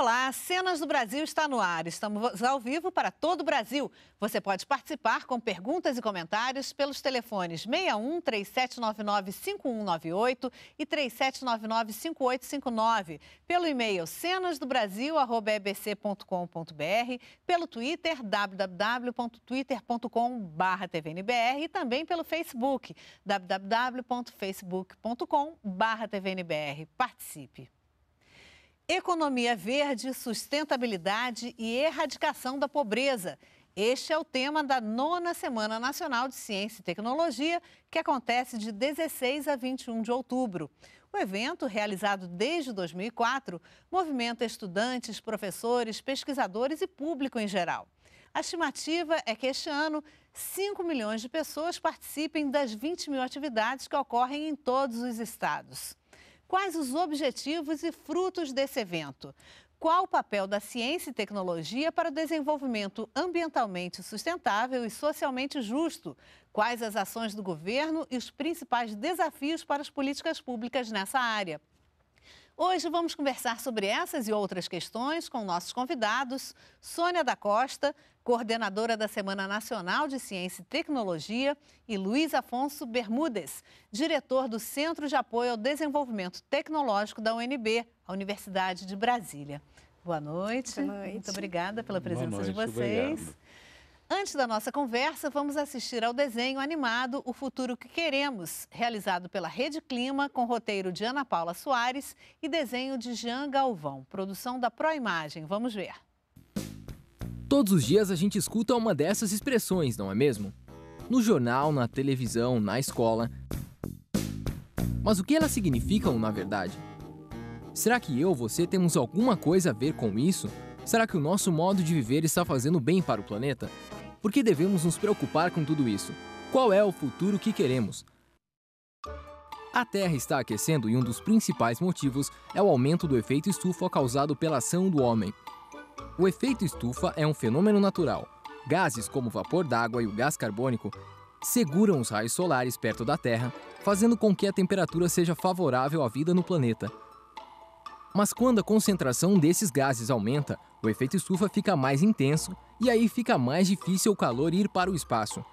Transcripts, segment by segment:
Olá, Cenas do Brasil está no ar. Estamos ao vivo para todo o Brasil. Você pode participar com perguntas e comentários pelos telefones 61 3799 5198 e 3799 5859, pelo e-mail cenasdobrasil@bbc.com.br, pelo Twitter www.twitter.com/tvnbr e também pelo Facebook www.facebook.com/tvnbr. Participe. Economia verde, sustentabilidade e erradicação da pobreza. Este é o tema da nona Semana Nacional de Ciência e Tecnologia, que acontece de 16 a 21 de outubro. O evento, realizado desde 2004, movimenta estudantes, professores, pesquisadores e público em geral. A estimativa é que este ano 5 milhões de pessoas participem das 20 mil atividades que ocorrem em todos os estados. Quais os objetivos e frutos desse evento? Qual o papel da ciência e tecnologia para o desenvolvimento ambientalmente sustentável e socialmente justo? Quais as ações do governo e os principais desafios para as políticas públicas nessa área? Hoje vamos conversar sobre essas e outras questões com nossos convidados, Sônia da Costa, coordenadora da Semana Nacional de Ciência e Tecnologia, e Luiz Afonso Bermudes, diretor do Centro de Apoio ao Desenvolvimento Tecnológico da UNB, a Universidade de Brasília. Boa noite. Boa noite. Muito obrigada pela presença noite, de vocês. Obrigado. Antes da nossa conversa, vamos assistir ao desenho animado O Futuro que Queremos, realizado pela Rede Clima, com roteiro de Ana Paula Soares e desenho de Jean Galvão, produção da Proimagem. Vamos ver. Todos os dias a gente escuta uma dessas expressões, não é mesmo? No jornal, na televisão, na escola. Mas o que elas significam, na verdade? Será que eu, você, temos alguma coisa a ver com isso? Será que o nosso modo de viver está fazendo bem para o planeta? Por que devemos nos preocupar com tudo isso? Qual é o futuro que queremos? A Terra está aquecendo e um dos principais motivos é o aumento do efeito estufa causado pela ação do homem. O efeito estufa é um fenômeno natural. Gases como o vapor d'água e o gás carbônico seguram os raios solares perto da Terra, fazendo com que a temperatura seja favorável à vida no planeta. Mas quando a concentração desses gases aumenta, o efeito estufa fica mais intenso e aí fica mais difícil o calor ir para o espaço.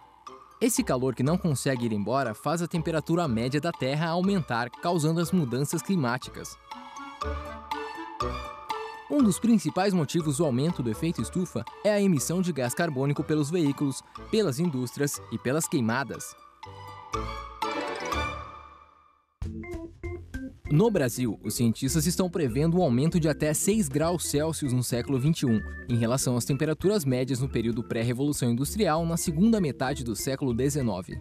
Esse calor que não consegue ir embora faz a temperatura média da Terra aumentar, causando as mudanças climáticas. Um dos principais motivos do aumento do efeito estufa é a emissão de gás carbônico pelos veículos, pelas indústrias e pelas queimadas. No Brasil, os cientistas estão prevendo um aumento de até 6 graus Celsius no século XXI, em relação às temperaturas médias no período pré-revolução industrial na segunda metade do século XIX.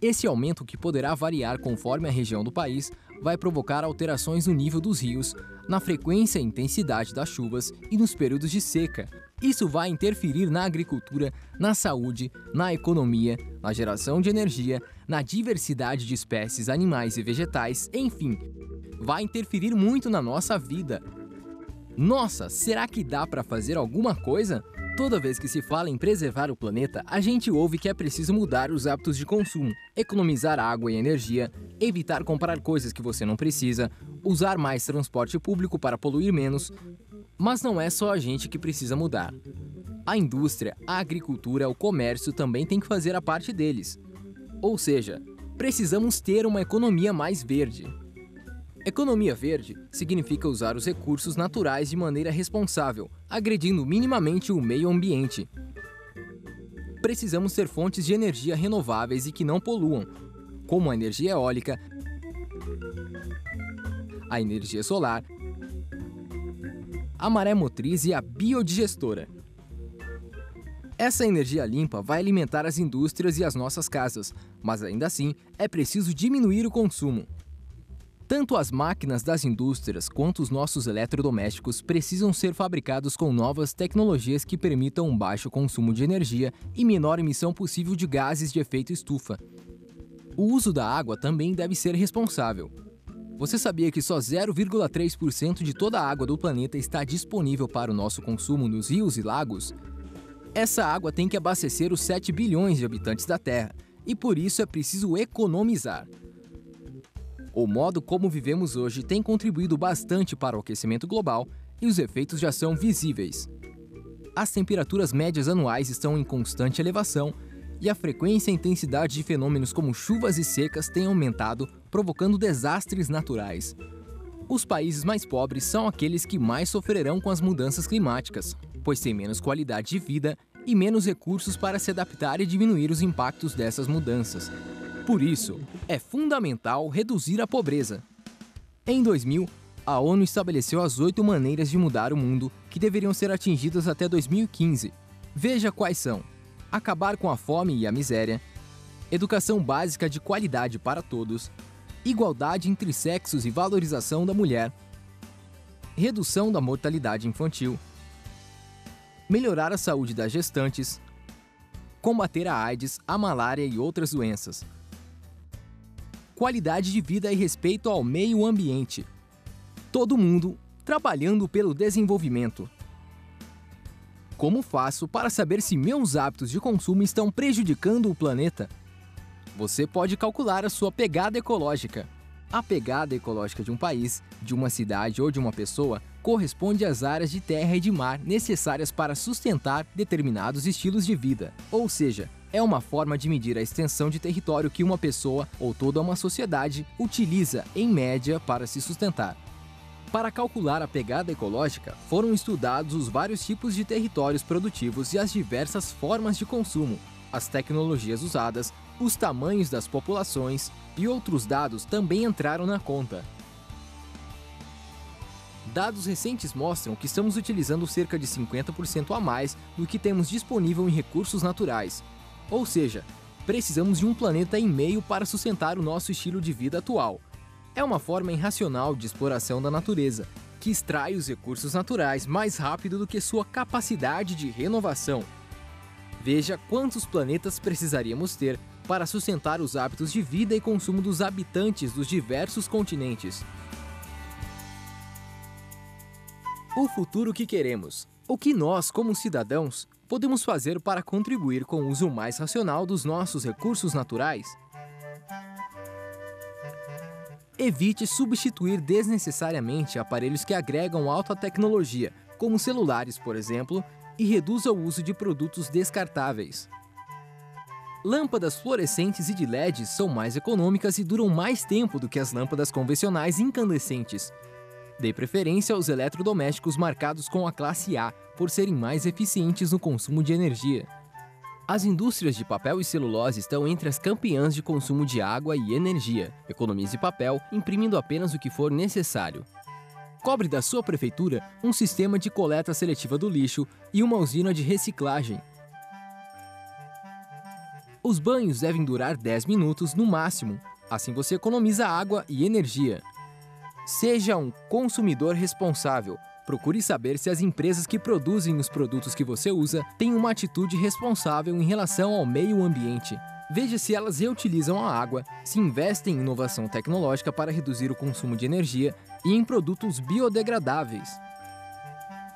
Esse aumento, que poderá variar conforme a região do país, vai provocar alterações no nível dos rios, na frequência e intensidade das chuvas e nos períodos de seca. Isso vai interferir na agricultura, na saúde, na economia, na geração de energia, na diversidade de espécies animais e vegetais, enfim, vai interferir muito na nossa vida. Nossa, será que dá para fazer alguma coisa? Toda vez que se fala em preservar o planeta, a gente ouve que é preciso mudar os hábitos de consumo, economizar água e energia, evitar comprar coisas que você não precisa, usar mais transporte público para poluir menos. Mas não é só a gente que precisa mudar. A indústria, a agricultura, o comércio também tem que fazer a parte deles. Ou seja, precisamos ter uma economia mais verde. Economia verde significa usar os recursos naturais de maneira responsável, agredindo minimamente o meio ambiente. Precisamos ter fontes de energia renováveis e que não poluam, como a energia eólica, a energia solar, a maré motriz e a biodigestora. Essa energia limpa vai alimentar as indústrias e as nossas casas, mas ainda assim é preciso diminuir o consumo. Tanto as máquinas das indústrias quanto os nossos eletrodomésticos precisam ser fabricados com novas tecnologias que permitam um baixo consumo de energia e menor emissão possível de gases de efeito estufa. O uso da água também deve ser responsável. Você sabia que só 0,3% de toda a água do planeta está disponível para o nosso consumo nos rios e lagos? Essa água tem que abastecer os 7 bilhões de habitantes da Terra, e por isso é preciso economizar. O modo como vivemos hoje tem contribuído bastante para o aquecimento global e os efeitos já são visíveis. As temperaturas médias anuais estão em constante elevação e a frequência e intensidade de fenômenos como chuvas e secas têm aumentado, provocando desastres naturais. Os países mais pobres são aqueles que mais sofrerão com as mudanças climáticas, pois têm menos qualidade de vida e menos recursos para se adaptar e diminuir os impactos dessas mudanças. Por isso, é fundamental reduzir a pobreza. Em 2000, a ONU estabeleceu as oito maneiras de mudar o mundo que deveriam ser atingidas até 2015. Veja quais são: acabar com a fome e a miséria, educação básica de qualidade para todos, igualdade entre sexos e valorização da mulher, redução da mortalidade infantil, melhorar a saúde das gestantes, combater a AIDS, a malária e outras doenças qualidade de vida e respeito ao meio ambiente. Todo mundo trabalhando pelo desenvolvimento. Como faço para saber se meus hábitos de consumo estão prejudicando o planeta? Você pode calcular a sua pegada ecológica. A pegada ecológica de um país, de uma cidade ou de uma pessoa corresponde às áreas de terra e de mar necessárias para sustentar determinados estilos de vida. Ou seja, é uma forma de medir a extensão de território que uma pessoa ou toda uma sociedade utiliza, em média, para se sustentar. Para calcular a pegada ecológica, foram estudados os vários tipos de territórios produtivos e as diversas formas de consumo, as tecnologias usadas, os tamanhos das populações e outros dados também entraram na conta. Dados recentes mostram que estamos utilizando cerca de 50% a mais do que temos disponível em recursos naturais, ou seja, precisamos de um planeta em meio para sustentar o nosso estilo de vida atual. É uma forma irracional de exploração da natureza, que extrai os recursos naturais mais rápido do que sua capacidade de renovação. Veja quantos planetas precisaríamos ter para sustentar os hábitos de vida e consumo dos habitantes dos diversos continentes. O futuro que queremos. O que nós, como cidadãos, podemos fazer para contribuir com o uso mais racional dos nossos recursos naturais? Evite substituir desnecessariamente aparelhos que agregam alta tecnologia, como celulares, por exemplo, e reduza o uso de produtos descartáveis. Lâmpadas fluorescentes e de LED são mais econômicas e duram mais tempo do que as lâmpadas convencionais incandescentes, Dê preferência aos eletrodomésticos marcados com a classe A, por serem mais eficientes no consumo de energia. As indústrias de papel e celulose estão entre as campeãs de consumo de água e energia. Economize papel, imprimindo apenas o que for necessário. Cobre da sua prefeitura um sistema de coleta seletiva do lixo e uma usina de reciclagem. Os banhos devem durar 10 minutos no máximo, assim você economiza água e energia. Seja um consumidor responsável. Procure saber se as empresas que produzem os produtos que você usa têm uma atitude responsável em relação ao meio ambiente. Veja se elas reutilizam a água, se investem em inovação tecnológica para reduzir o consumo de energia e em produtos biodegradáveis.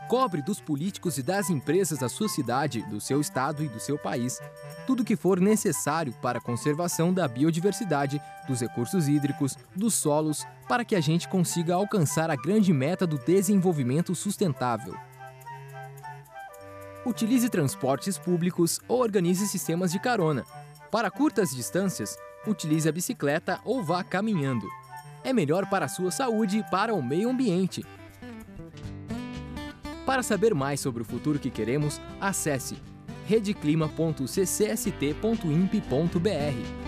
Cobre dos políticos e das empresas da sua cidade, do seu estado e do seu país tudo que for necessário para a conservação da biodiversidade, dos recursos hídricos, dos solos, para que a gente consiga alcançar a grande meta do desenvolvimento sustentável. Utilize transportes públicos ou organize sistemas de carona. Para curtas distâncias, utilize a bicicleta ou vá caminhando. É melhor para a sua saúde e para o meio ambiente, para saber mais sobre o futuro que queremos, acesse redeclima.ccst.imp.br.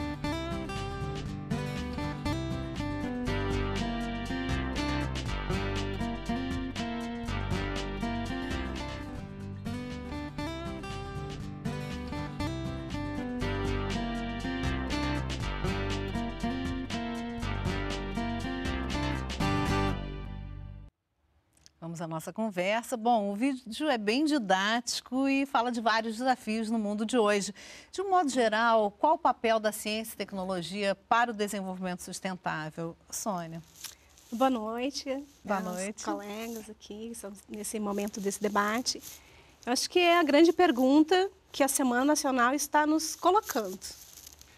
nossa conversa. Bom, o vídeo é bem didático e fala de vários desafios no mundo de hoje. De um modo geral, qual o papel da ciência e tecnologia para o desenvolvimento sustentável? Sônia. Boa noite. Boa é, noite. colegas aqui, nesse momento desse debate. Eu acho que é a grande pergunta que a Semana Nacional está nos colocando.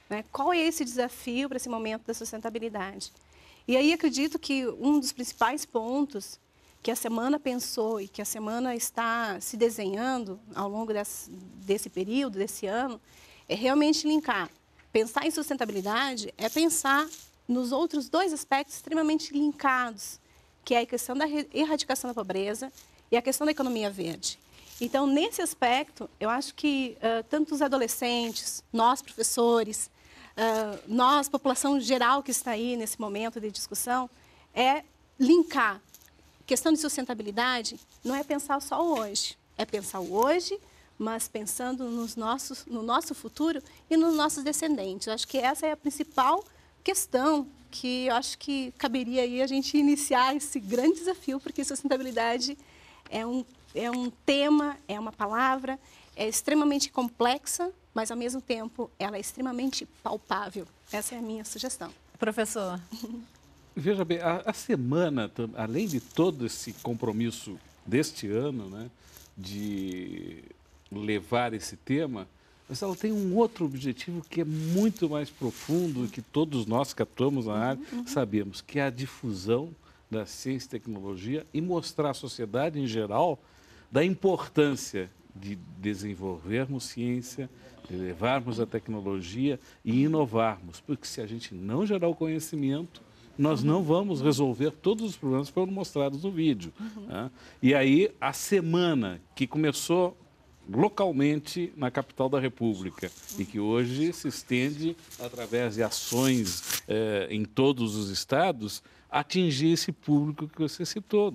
Né? Qual é esse desafio para esse momento da sustentabilidade? E aí acredito que um dos principais pontos que a semana pensou e que a semana está se desenhando ao longo desse, desse período, desse ano, é realmente linkar. Pensar em sustentabilidade é pensar nos outros dois aspectos extremamente linkados, que é a questão da erradicação da pobreza e a questão da economia verde. Então, nesse aspecto, eu acho que uh, tanto os adolescentes, nós professores, uh, nós, população geral que está aí nesse momento de discussão, é linkar Questão de sustentabilidade não é pensar só hoje, é pensar hoje, mas pensando nos nossos, no nosso futuro e nos nossos descendentes. Eu acho que essa é a principal questão que eu acho que caberia aí a gente iniciar esse grande desafio, porque sustentabilidade é um, é um tema, é uma palavra, é extremamente complexa, mas ao mesmo tempo ela é extremamente palpável. Essa é a minha sugestão. Professor, Veja bem, a, a semana, além de todo esse compromisso deste ano, né, de levar esse tema, mas ela tem um outro objetivo que é muito mais profundo que todos nós que atuamos na área uhum. sabemos, que é a difusão da ciência e tecnologia e mostrar à sociedade em geral da importância de desenvolvermos ciência, de levarmos a tecnologia e inovarmos, porque se a gente não gerar o conhecimento, nós uhum. não vamos resolver todos os problemas que foram mostrados no vídeo. Uhum. Né? E aí, a semana que começou localmente na capital da República e que hoje se estende através de ações eh, em todos os estados, atingir esse público que você citou,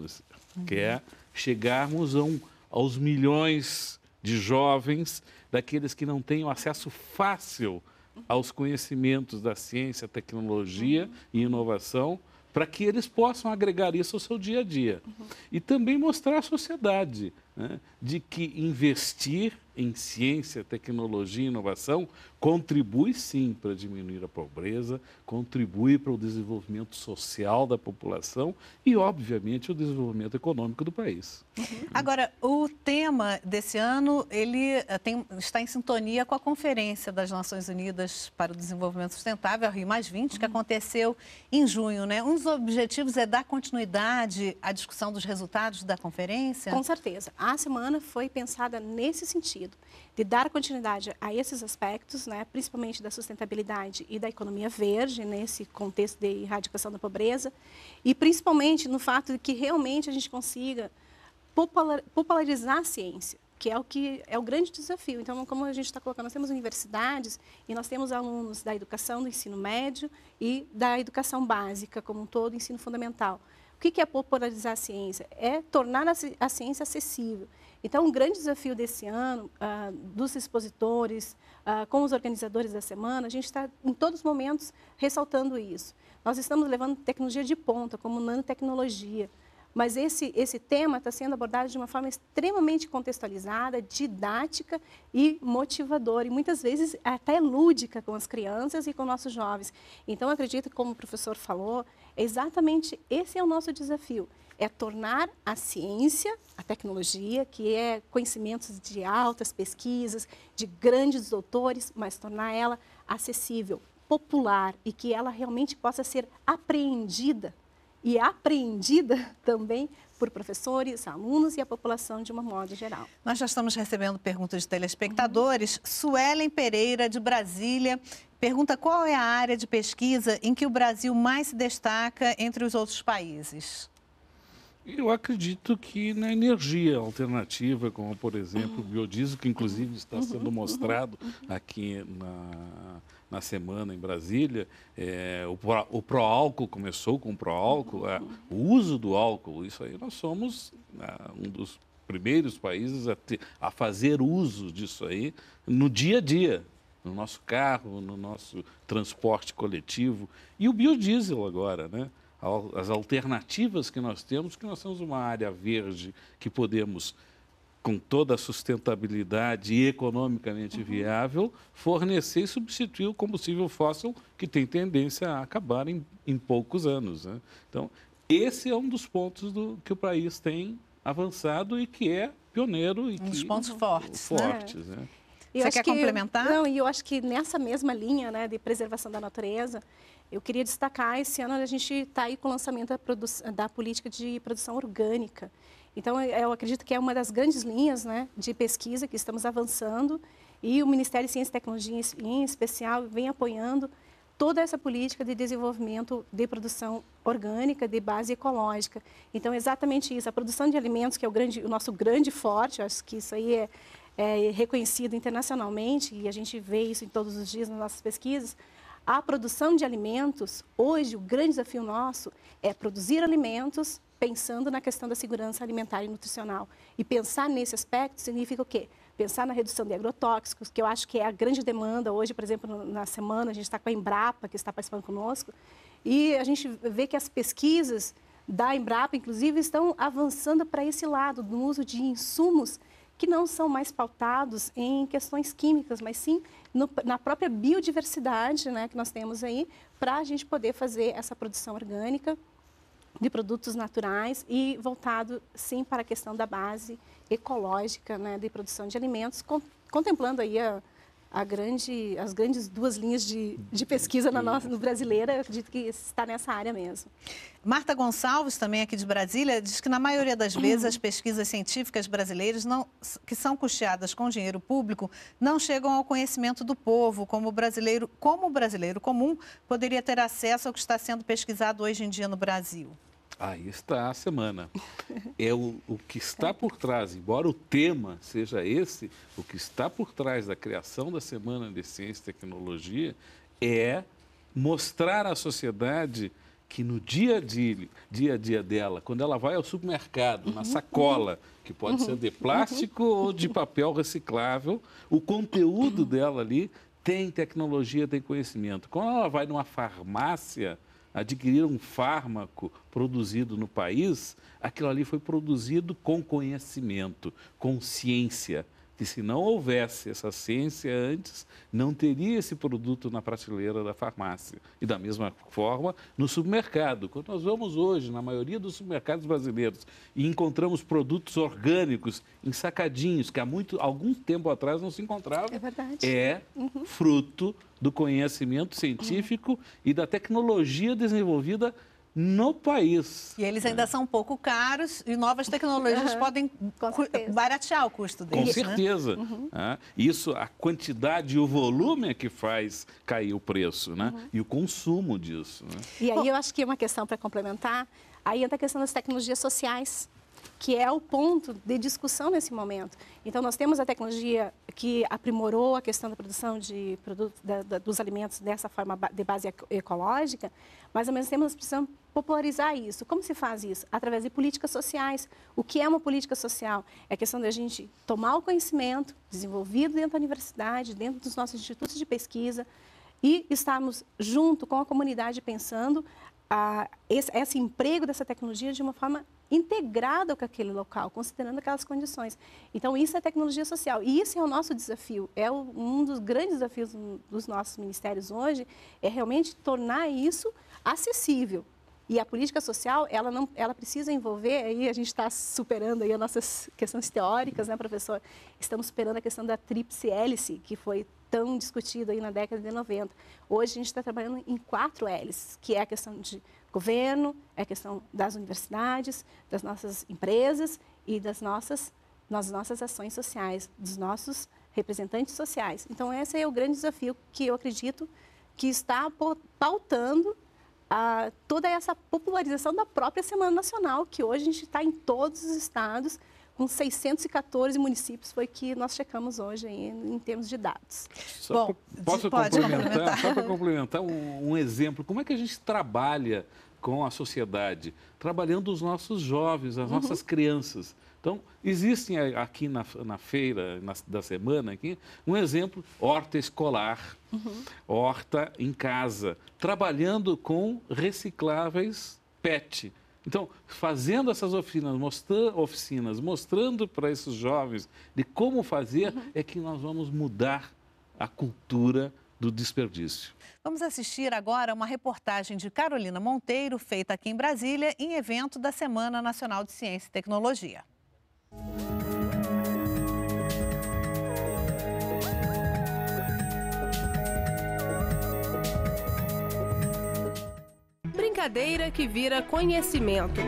uhum. que é chegarmos a um, aos milhões de jovens, daqueles que não têm o acesso fácil aos conhecimentos da ciência, tecnologia uhum. e inovação, para que eles possam agregar isso ao seu dia a dia. Uhum. E também mostrar à sociedade né, de que investir em ciência, tecnologia e inovação contribui sim para diminuir a pobreza, contribui para o desenvolvimento social da população e, obviamente, o desenvolvimento econômico do país. Uhum. Agora, o tema desse ano ele eh, tem, está em sintonia com a Conferência das Nações Unidas para o Desenvolvimento Sustentável, Rio que uhum. aconteceu em junho. Né? Um dos objetivos é dar continuidade à discussão dos resultados da conferência? Com certeza. A semana foi pensada nesse sentido sentido de dar continuidade a esses aspectos, né, principalmente da sustentabilidade e da economia verde, nesse contexto de erradicação da pobreza, e principalmente no fato de que realmente a gente consiga popularizar a ciência que é o que é o grande desafio. Então, como a gente está colocando, nós temos universidades e nós temos alunos da educação do ensino médio e da educação básica como um todo, ensino fundamental. O que é popularizar a ciência? É tornar a ciência acessível. Então, um grande desafio desse ano, ah, dos expositores, ah, com os organizadores da semana, a gente está, em todos os momentos, ressaltando isso. Nós estamos levando tecnologia de ponta, como nanotecnologia, mas esse, esse tema está sendo abordado de uma forma extremamente contextualizada, didática e motivadora, e muitas vezes até lúdica com as crianças e com nossos jovens. Então, acredito que, como o professor falou, exatamente esse é o nosso desafio é tornar a ciência, a tecnologia, que é conhecimentos de altas pesquisas, de grandes doutores, mas tornar ela acessível, popular e que ela realmente possa ser apreendida e é apreendida também por professores, alunos e a população de uma modo geral. Nós já estamos recebendo perguntas de telespectadores. Uhum. Suelen Pereira, de Brasília, pergunta qual é a área de pesquisa em que o Brasil mais se destaca entre os outros países. Eu acredito que na energia alternativa, como por exemplo o biodiesel, que inclusive está sendo mostrado aqui na, na semana em Brasília, é, o, pro, o pró-álcool começou com o pró-álcool, é, o uso do álcool, isso aí nós somos é, um dos primeiros países a, ter, a fazer uso disso aí no dia a dia, no nosso carro, no nosso transporte coletivo. E o biodiesel agora, né? as alternativas que nós temos, que nós temos uma área verde que podemos, com toda a sustentabilidade e economicamente uhum. viável, fornecer e substituir o combustível fóssil que tem tendência a acabar em, em poucos anos. Né? Então, esse é um dos pontos do, que o país tem avançado e que é pioneiro. E um dos pontos fortes. Uhum. Fortes, né? né? Você quer que, complementar? Não, e eu acho que nessa mesma linha né, de preservação da natureza, eu queria destacar, esse ano a gente está aí com o lançamento da, da, política de produção orgânica. Então, é, eu acredito que é uma das grandes linhas né, de pesquisa que estamos avançando e o Ministério de Ciência e Tecnologia, em especial, vem apoiando toda essa política de desenvolvimento de produção orgânica, de base ecológica. Então, é exatamente isso. A produção de alimentos, que é o, grande, o nosso grande forte, acho que isso aí é, é reconhecido internacionalmente e a gente vê isso em todos os dias nas nossas pesquisas, a produção de alimentos, hoje, o grande desafio nosso é produzir alimentos pensando na questão da segurança alimentar e nutricional. E pensar nesse aspecto significa o quê? Pensar na redução de agrotóxicos, que eu acho que é a grande demanda hoje, por exemplo, na semana, a gente está com a Embrapa, que está participando conosco, e a gente vê que as pesquisas da Embrapa, inclusive, estão avançando para esse lado, do uso de insumos que não são mais pautados em questões químicas, mas sim no, na própria biodiversidade né, que nós temos aí, para a gente poder fazer essa produção orgânica de produtos naturais e voltado, sim, para a questão da base ecológica né, de produção de alimentos, com, contemplando aí a, grande, as grandes duas linhas de, de pesquisa na nossa, no brasileira, eu acredito que está nessa área mesmo. Marta Gonçalves, também aqui de Brasília, diz que na maioria das vezes as pesquisas científicas brasileiras não, que são custeadas com dinheiro público não chegam ao conhecimento do povo, como o brasileiro, como o brasileiro comum poderia ter acesso ao que está sendo pesquisado hoje em dia no Brasil. Aí está a semana. É o, o que está é. por trás, embora o tema seja esse, o que está por trás da criação da Semana de Ciência e Tecnologia é mostrar à sociedade que no dia a dia, dia a dia dela, quando ela vai ao supermercado, na uhum. sacola, que pode uhum. ser de uhum. plástico ou de papel reciclável, o conteúdo dela ali tem tecnologia, tem conhecimento. Quando ela vai numa farmácia, adquirir um fármaco produzido no país, aquilo ali foi produzido com conhecimento, com ciência que se não houvesse essa ciência antes, não teria esse produto na prateleira da farmácia. E da mesma forma, no supermercado. Quando nós vamos hoje na maioria dos supermercados brasileiros e encontramos produtos orgânicos em sacadinhos, que há muito, algum tempo atrás não se encontrava, é, verdade. é uhum. fruto do conhecimento científico uhum. e da tecnologia desenvolvida no país. E eles ainda é. são pouco caros e novas tecnologias uhum. podem baratear o custo deles. Com né? certeza. Né? Uhum. uhum. Ah, isso, a quantidade e o volume é que faz cair o preço, né? Uhum. E o consumo disso. Né? E aí eu acho que é uma questão para complementar, aí entra a questão das tecnologias sociais que é o ponto de discussão nesse momento. Então, nós temos a tecnologia que aprimorou a questão da produção de produtos, da, da, dos alimentos dessa forma de base ecológica, mas ao mesmo tempo nós precisamos popularizar isso. Como se faz isso? Através de políticas sociais. O que é uma política social? É a questão da gente tomar o conhecimento desenvolvido dentro da universidade, dentro dos nossos institutos de pesquisa, e estarmos junto com a comunidade pensando a, esse, esse emprego dessa tecnologia de uma forma integrado com aquele local, considerando aquelas condições. Então, isso é tecnologia social. E isso é o nosso desafio. É um dos grandes desafios dos nossos ministérios hoje, é realmente tornar isso acessível. E a política social, ela, não, ela precisa envolver, aí a gente está superando aí as nossas questões teóricas, né, professor? Estamos superando a questão da tríplice hélice, que foi tão discutida aí na década de 90. Hoje a gente está trabalhando em quatro hélices, que é a questão de governo, é questão das universidades, das nossas empresas e das nossas, nossas ações sociais, dos nossos representantes sociais. Então, esse é o grande desafio que eu acredito que está pautando a, ah, toda essa popularização da própria Semana Nacional, que hoje a gente está em todos os estados, com 614 municípios foi que nós checamos hoje em, em termos de dados. Só Bom, posso pode complementar? complementar. Só para complementar um, um exemplo, como é que a gente trabalha com a sociedade, trabalhando os nossos jovens, as uhum. nossas uhum. crianças. Então, existem aqui na, na feira na, da semana aqui, um exemplo, horta escolar, uhum. horta em casa, trabalhando com recicláveis PET. Então, fazendo essas oficinas, mostra, oficinas mostrando para esses jovens de como fazer, uhum. é que nós vamos mudar a cultura do desperdício. Vamos assistir agora uma reportagem de Carolina Monteiro, feita aqui em Brasília, em evento da Semana Nacional de Ciência e Tecnologia. brincadeira que vira conhecimento.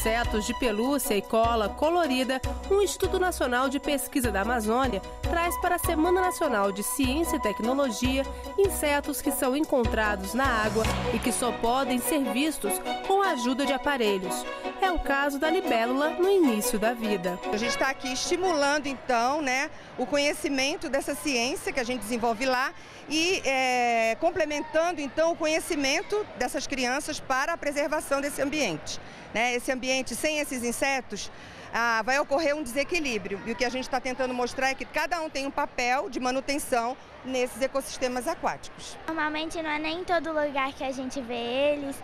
insetos de pelúcia e cola colorida, um Instituto Nacional de Pesquisa da Amazônia traz para a Semana Nacional de Ciência e Tecnologia insetos que são encontrados na água e que só podem ser vistos com a ajuda de aparelhos. É o caso da libélula no início da vida. A gente está aqui estimulando então né, o conhecimento dessa ciência que a gente desenvolve lá e é, complementando então o conhecimento dessas crianças para a preservação desse ambiente né, esse ambiente sem esses insetos, ah, vai ocorrer um desequilíbrio. E o que a gente está tentando mostrar é que cada um tem um papel de manutenção nesses ecossistemas aquáticos. Normalmente não é nem em todo lugar que a gente vê eles,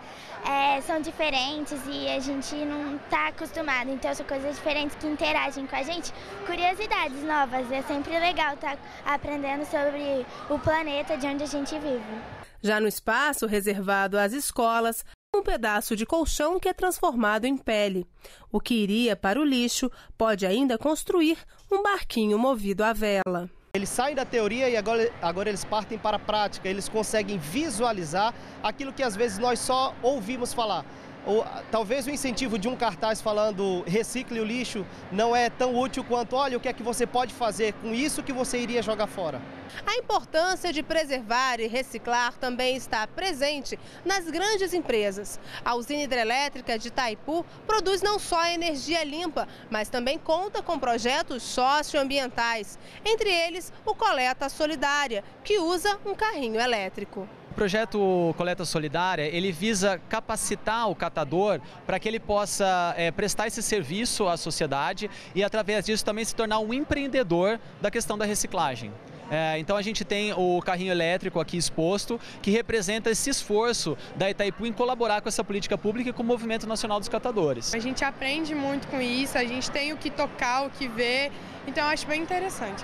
é, são diferentes e a gente não está acostumado, então são coisas diferentes que interagem com a gente. Curiosidades novas, é sempre legal estar tá aprendendo sobre o planeta de onde a gente vive. Já no espaço reservado às escolas, um pedaço de colchão que é transformado em pele. O que iria para o lixo pode ainda construir um barquinho movido à vela. Eles saem da teoria e agora, agora eles partem para a prática. Eles conseguem visualizar aquilo que às vezes nós só ouvimos falar. Ah, talvez o incentivo de um cartaz falando recicle o lixo não é tão útil quanto olha o que é que você pode fazer com isso que você iria jogar fora. A importância de preservar e reciclar também está presente nas grandes empresas. A usina hidrelétrica de Itaipu produz não só energia limpa, mas também conta com projetos socioambientais, entre eles o Coleta Solidária, que usa um carrinho elétrico projeto Coleta Solidária, ele visa capacitar o catador para que ele possa é, prestar esse serviço à sociedade e através disso também se tornar um empreendedor da questão da reciclagem. É, então a gente tem o carrinho elétrico aqui exposto, que representa esse esforço da Itaipu em colaborar com essa política pública e com o Movimento Nacional dos Catadores. A gente aprende muito com isso, a gente tem o que tocar, o que ver, então eu acho bem interessante.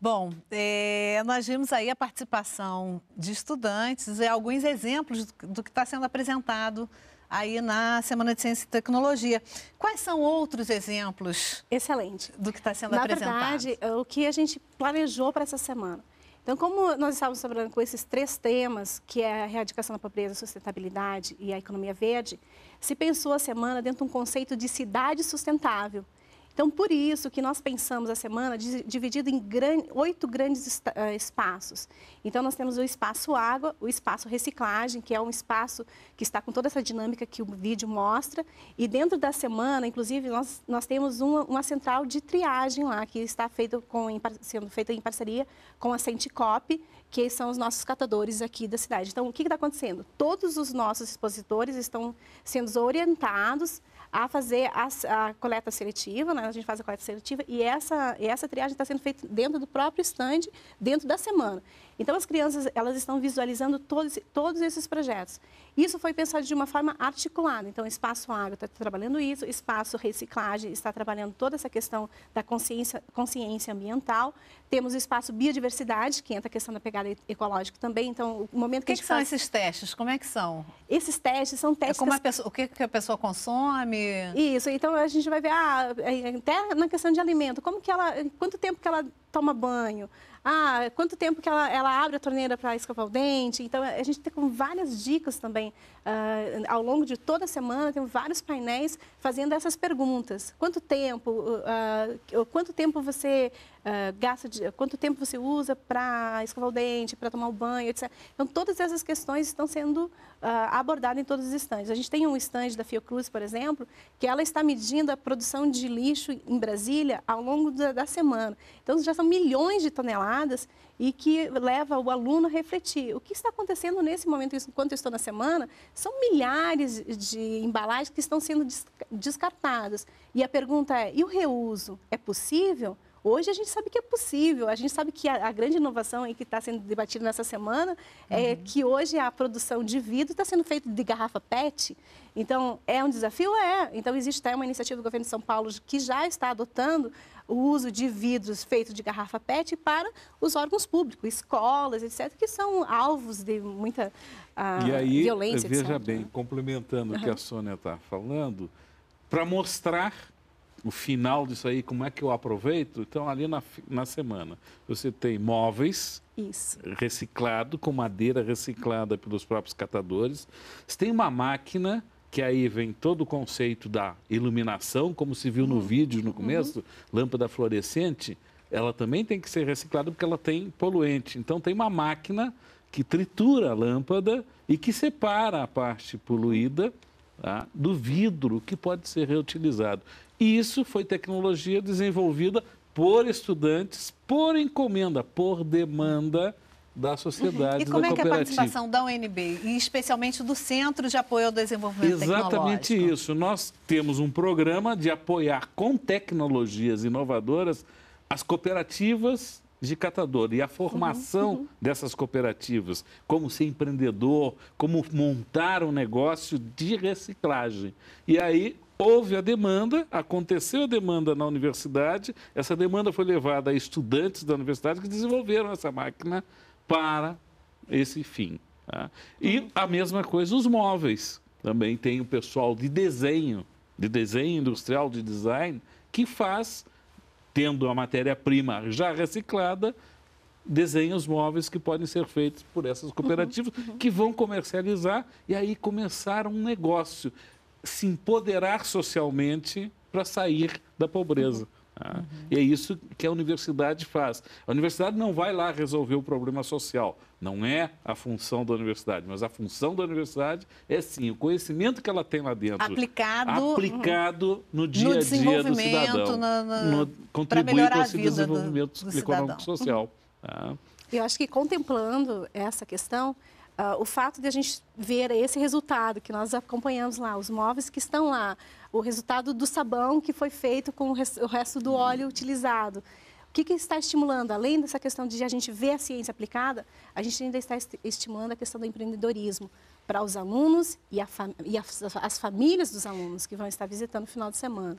Bom, é, nós vimos aí a participação de estudantes e alguns exemplos do que está sendo apresentado aí na Semana de Ciência e Tecnologia. Quais são outros exemplos? Excelente. Do que está sendo na apresentado? Na verdade, é o que a gente planejou para essa semana. Então, como nós estávamos trabalhando com esses três temas, que é a erradicação da pobreza, sustentabilidade e a economia verde, se pensou a semana dentro de um conceito de cidade sustentável. Então, por isso que nós pensamos a semana dividida em gran... oito grandes eh, espaços. Então, nós temos o espaço água, o espaço reciclagem, que é um espaço que está com toda essa dinâmica que o vídeo mostra. E dentro da semana, inclusive, nós, nós temos uma, uma central de triagem lá, que está feito com, sendo feita em parceria com a Centicop, que são os nossos catadores aqui da cidade. Então, o que está acontecendo? Todos os nossos expositores estão sendo orientados a fazer a, a coleta seletiva, né? a gente faz a coleta seletiva e essa, essa triagem está sendo feita dentro do próprio estande, dentro da semana. Então, as crianças elas estão visualizando todos, todos esses projetos. Isso foi pensado de uma forma articulada. Então, Espaço Água está trabalhando isso, Espaço Reciclagem está trabalhando toda essa questão da consciência, consciência ambiental. Temos o Espaço Biodiversidade, que entra a questão da pegada ecológica também. Então, o momento que, que a gente que faz... são esses testes? Como é que são? Esses testes são testes... É como a pessoa, o que, que a pessoa consome? Isso. Então, a gente vai ver, ah, é, até na questão de alimento, como que ela... Quanto tempo que ela toma banho? Ah, quanto tempo que ela, ela abre a torneira para escovar o dente? Então, a gente tem tá com várias dicas também. Uh, ao longo de toda a semana, tem vários painéis fazendo essas perguntas. Quanto tempo? Uh, quanto tempo você ah, gasta de, quanto tempo você usa para escovar o dente, para tomar o banho, etc. Então, todas essas questões estão sendo uh, abordadas em todos os estandes. A gente tem um estande da Fiocruz, por exemplo, que ela está medindo a produção de lixo em Brasília ao longo da, da semana. Então, já são milhões de toneladas e que leva o aluno a refletir. O que está acontecendo nesse momento, enquanto eu estou na semana, são milhares de embalagens que estão sendo descartadas. E a pergunta é: e o reuso? É possível? Hoje a gente sabe que é possível, a gente sabe que a, a grande inovação aí que está sendo debatida nessa semana é uhum. é que hoje a produção de vidro está sendo feita de garrafa PET. Então, é um desafio? É. Então, existe até uma iniciativa do governo de São Paulo que já está adotando o uso de vidros feitos de garrafa PET para os órgãos públicos, escolas, etc., que são alvos de muita ah, e aí, violência. Veja etc. bem, complementando uhum. o que a Sônia está falando, para mostrar o final disso aí, como é que eu aproveito? Então, ali na, na semana, você tem móveis Isso. reciclado, com madeira reciclada pelos próprios catadores. Você tem uma máquina que aí vem todo o conceito da iluminação, como se viu no uhum. vídeo no uhum. começo, uhum. lâmpada fluorescente, ela também tem que ser reciclada porque ela tem poluente. Então tem uma máquina que tritura a lâmpada e que separa a parte poluída tá, do vidro que pode ser reutilizado. E isso foi tecnologia desenvolvida por estudantes, por encomenda, por demanda da sociedade. Uhum. E como é que é a participação da UNB, e especialmente do Centro de Apoio ao Desenvolvimento Exatamente Tecnológico? isso. Nós temos um programa de apoiar com tecnologias inovadoras as cooperativas de catador e a formação uhum. uhum. dessas cooperativas, como ser empreendedor, como montar um negócio de reciclagem. E aí Houve a demanda, aconteceu a demanda na universidade, essa demanda foi levada a estudantes da universidade que desenvolveram essa máquina para esse fim. Tá? E a mesma coisa os móveis. Também tem o pessoal de desenho, de desenho industrial, de design, que faz, tendo a matéria-prima já reciclada, desenhos móveis que podem ser feitos por essas cooperativas, uhum, uhum. que vão comercializar e aí começar um negócio se empoderar socialmente para sair da pobreza. Uhum. Ah, uhum. E é isso que a universidade faz. A universidade não vai lá resolver o problema social. Não é a função da universidade, mas a função da universidade é sim o conhecimento que ela tem lá dentro. Aplicado, uhum. aplicado no dia a dia do cidadão. No, no, no, contribuir com esse desenvolvimento do, do econômico e social. Ah. Eu acho que contemplando essa questão, Uh, o fato de a gente ver esse resultado que nós acompanhamos lá, os móveis que estão lá, o resultado do sabão que foi feito com o, res, o resto do óleo utilizado. O que, que, está estimulando? Além dessa questão de a gente ver a ciência aplicada, a gente ainda está estimulando a questão do empreendedorismo para os alunos e, fam e as, as famílias dos alunos que vão estar visitando no final de semana.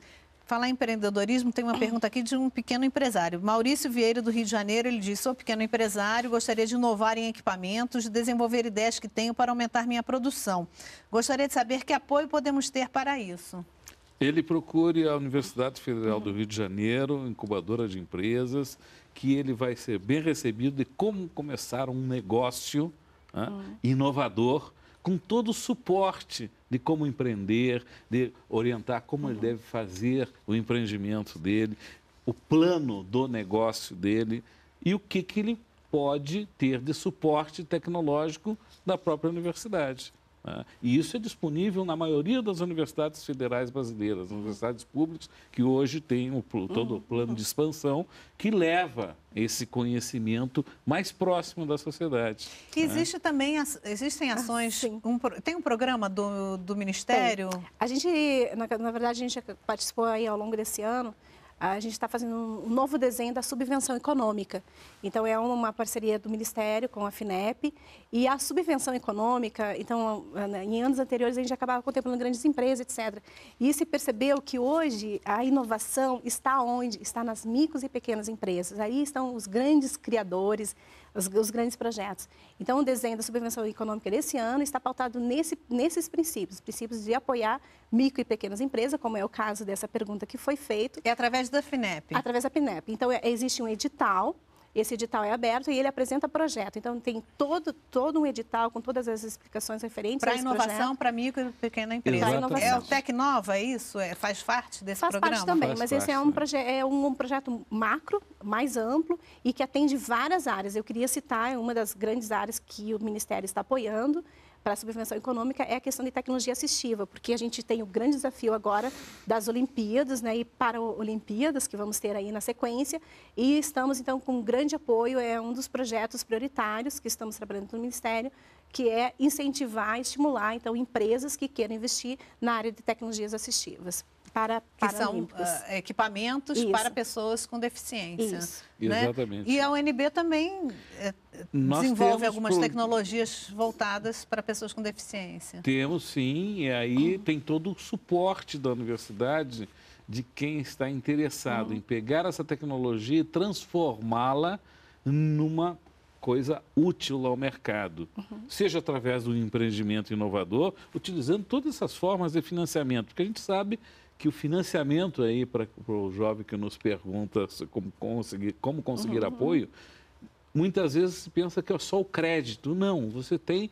Falar em empreendedorismo, tem uma pergunta aqui de um pequeno empresário. Maurício Vieira, do Rio de Janeiro, ele diz: Sou pequeno empresário, gostaria de inovar em equipamentos, desenvolver ideias que tenho para aumentar minha produção. Gostaria de saber que apoio podemos ter para isso. Ele procure a Universidade Federal do Rio de Janeiro, incubadora de empresas, que ele vai ser bem recebido de como começar um negócio né, hum. inovador com todo o suporte de como empreender, de orientar como uhum. ele deve fazer o empreendimento dele, o plano do negócio dele e o que, que ele pode ter de suporte tecnológico da própria universidade. Né? E isso é disponível na maioria das universidades federais brasileiras, universidades públicas, que hoje têm o, todo o plano de expansão que leva esse conhecimento mais próximo da sociedade. E né? existe né? também, existem ah, ações, ah, um, tem um programa do, do Ministério? Tem. A gente, na, na verdade, a gente participou aí ao longo desse ano a gente está fazendo um novo desenho da subvenção econômica. Então, é uma parceria do Ministério com a FINEP. E a subvenção econômica, então, né, em anos anteriores, a gente acabava contemplando grandes empresas, etc. E se percebeu que hoje a inovação está onde? Está nas micros e pequenas empresas. Aí estão os grandes criadores, os, os, grandes projetos. Então, o desenho da subvenção econômica desse ano está pautado nesse, nesses princípios, princípios de apoiar micro e pequenas empresas, como é o caso dessa pergunta que foi feita. É através da FINEP? Através da FINEP. Então, é, existe um edital esse edital é aberto e ele apresenta projeto. Então, tem todo, todo um edital com todas as explicações referentes Para inovação, para micro e pequena empresa. É o Tecnova, é isso? É, faz parte desse faz programa? Faz parte também, faz mas parte, esse é, um, proje é um, um, projeto macro, mais amplo e que atende várias áreas. Eu queria citar uma das grandes áreas que o Ministério está apoiando, para a subvenção econômica é a questão de tecnologia assistiva, porque a gente tem o grande desafio agora das Olimpíadas né, e para Olimpíadas que vamos ter aí na sequência. E estamos, então, com um grande apoio, é um dos projetos prioritários que estamos trabalhando no Ministério, que é incentivar, estimular, então, empresas que queiram investir na área de tecnologias assistivas para que são uh, equipamentos Isso. para pessoas com deficiência. Isso. Né? Exatamente. E a UNB também é, desenvolve algumas pro... tecnologias voltadas para pessoas com deficiência. Temos sim, e aí tem todo o suporte da universidade de quem está interessado uhum. em pegar essa tecnologia e transformá-la numa coisa útil ao mercado, uhum. seja através do empreendimento inovador, utilizando todas essas formas de financiamento, porque a gente sabe que o financiamento aí para o jovem que nos pergunta como conseguir, como conseguir uhum. apoio, muitas vezes pensa que é só o crédito. Não, você tem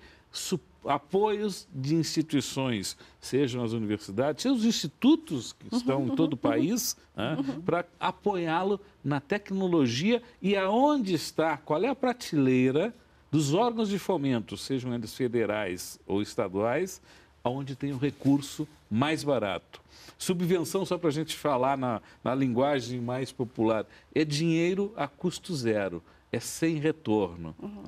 apoios de instituições, sejam as universidades, sejam os institutos que uhum. estão uhum. em todo o país, né, uhum. uhum. para apoiá-lo na tecnologia e aonde está, qual é a prateleira dos órgãos de fomento, sejam eles federais ou estaduais, onde tem o recurso mais barato. Subvenção, só para a gente falar na, na linguagem mais popular, é dinheiro a custo zero, é sem retorno. Uhum.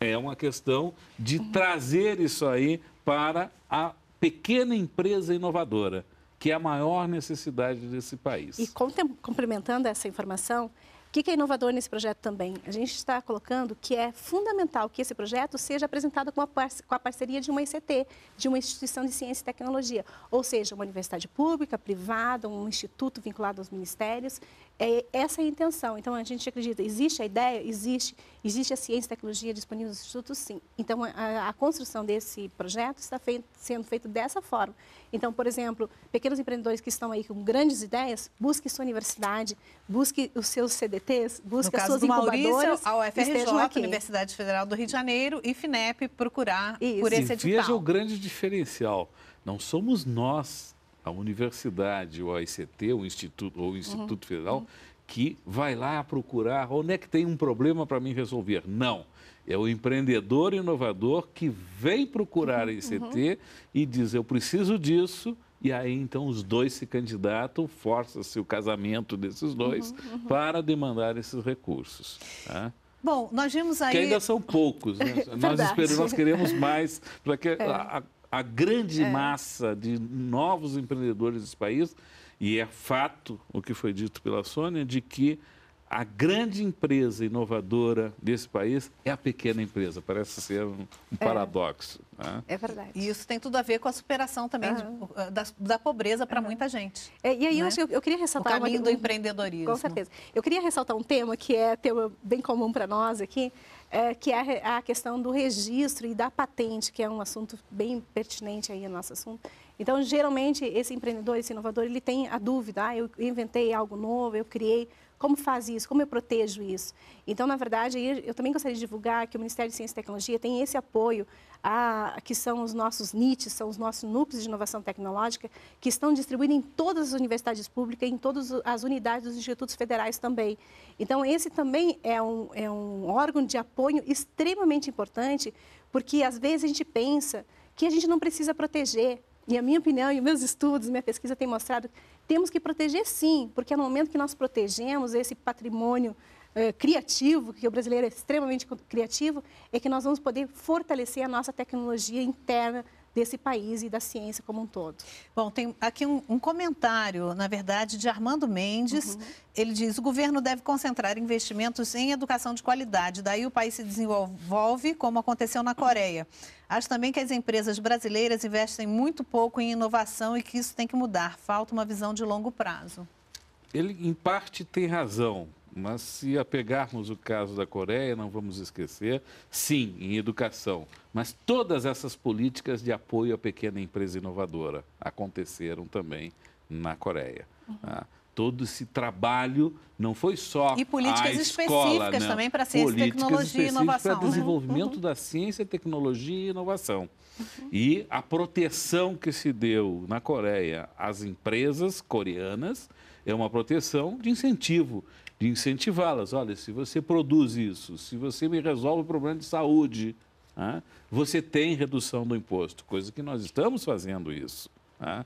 É uma questão de uhum. trazer isso aí para a pequena empresa inovadora, que é a maior necessidade desse país. E complementando essa informação, que, que é inovador nesse projeto também? A gente está colocando que é fundamental que esse projeto seja apresentado com a, com a parceria de uma ICT, de uma instituição de ciência e tecnologia, ou seja, uma universidade pública, privada, um instituto vinculado aos ministérios. É essa é a intenção. Então, a gente acredita, existe a ideia, existe, existe a ciência e tecnologia disponível nos institutos, sim. Então, a, a construção desse projeto está feito, sendo feito dessa forma. Então, por exemplo, pequenos empreendedores que estão aí com grandes ideias, busque sua universidade, busque os seus CDTs, busque no as suas incubadoras. a UFRJ, Universidade Federal do Rio de Janeiro e FINEP procurar Isso. por esse edital. E veja o grande diferencial. Não somos nós a universidade, o ICT, o Instituto, ou o Instituto uhum. Federal, uhum. que vai lá procurar onde é que tem um problema para mim resolver. Não. É o empreendedor inovador que vem procurar uhum, a ICT uhum. e diz: eu preciso disso. E aí, então, os dois se candidatam, força-se o casamento desses uhum, dois uhum. para demandar esses recursos. Tá? Bom, nós vimos aí. Que ainda são poucos, né? nós, esperamos, nós queremos mais para que é. a, a grande é. massa de novos empreendedores desse país, e é fato o que foi dito pela Sônia, de que a grande empresa inovadora desse país é a pequena empresa. Parece ser um, é. paradoxo. Né? É verdade. E isso tem tudo a ver com a superação também uhum. de, eh, da, da, pobreza para uhum. muita gente. É, e aí né? eu, eu, queria ressaltar... O caminho uma, do um, empreendedorismo. Com certeza. Eu queria ressaltar um tema que é tema bem comum para nós aqui, é, que é a questão do registro e da patente, que é um assunto bem pertinente aí no nosso assunto. Então, geralmente, esse empreendedor, esse inovador, ele tem a dúvida, ah, eu inventei algo novo, eu criei, como faz isso, como eu protejo isso? Então, na verdade, eu também gostaria de divulgar que o Ministério de Ciência e Tecnologia tem esse apoio a, que são os nossos NITs, são os nossos núcleos de inovação tecnológica, que estão distribuídos em todas as universidades públicas, em todas as unidades dos institutos federais também. Então, esse também é um, é um órgão de apoio extremamente importante, porque às vezes a gente pensa que a gente não precisa proteger. E a minha opinião e meus estudos, minha pesquisa tem mostrado, temos que proteger sim, porque é no momento que nós protegemos esse patrimônio eh, criativo, que o brasileiro é extremamente criativo, é que nós vamos poder fortalecer a nossa tecnologia interna desse país e da ciência como um todo. Bom, tem aqui um, um comentário, na verdade, de Armando Mendes. Uhum. Ele diz: o governo deve concentrar investimentos em educação de qualidade, daí o país se desenvolve, como aconteceu na Coreia. Acho também que as empresas brasileiras investem muito pouco em inovação e que isso tem que mudar. Falta uma visão de longo prazo. Ele, em parte, tem razão, mas se apegarmos o caso da Coreia, não vamos esquecer, sim, em educação. Mas todas essas políticas de apoio à pequena empresa inovadora aconteceram também na Coreia. Uhum. Ah, todo esse trabalho não foi só e políticas a escola, específicas né? não. também para ciência, políticas tecnologia e inovação, para uhum, desenvolvimento uhum. da ciência, tecnologia e inovação uhum. e a proteção que se deu na Coreia às empresas coreanas é uma proteção de incentivo e incentivá-las. Olha, se você produz isso, se você me resolve o problema de saúde, né, você tem redução do imposto, coisa que nós estamos fazendo isso. Né?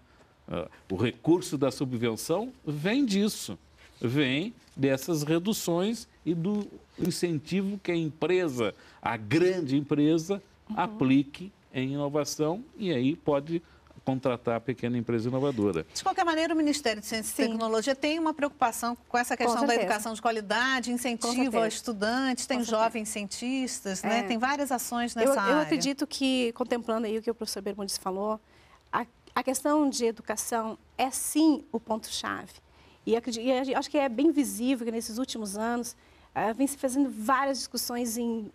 Ah, o recurso da subvenção vem disso, vem dessas reduções e do incentivo que a empresa, a grande empresa, uhum. aplique em inovação e aí pode contratar a pequena empresa inovadora. De qualquer maneira, o Ministério de Ciência Sim. e Tecnologia tem uma preocupação com essa questão com da educação de qualidade, incentivo a estudantes, tem jovens cientistas, né? é. né? tem várias ações nessa eu, área. Eu acredito que, contemplando aí o que o professor Bermudes falou, a, a questão de educação é sim o ponto-chave. E, e acho que é bem visível que nesses últimos anos Uh, vem se fazendo várias discussões em,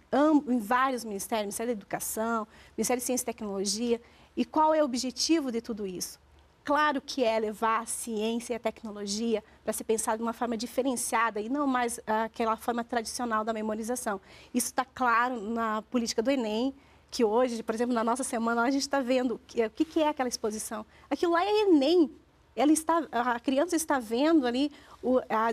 em vários ministérios, Ministério da Educação, Ministério de Ciência e Tecnologia, e qual é o objetivo de tudo isso? Claro que é levar a ciência e a tecnologia para ser pensado de uma forma diferenciada e não mais ah, aquela forma tradicional da memorização. Isso está claro na política do Enem, que hoje, por exemplo, na nossa semana, a gente está vendo o que, que é aquela exposição. Aquilo lá é Enem. Ela está, a criança está vendo ali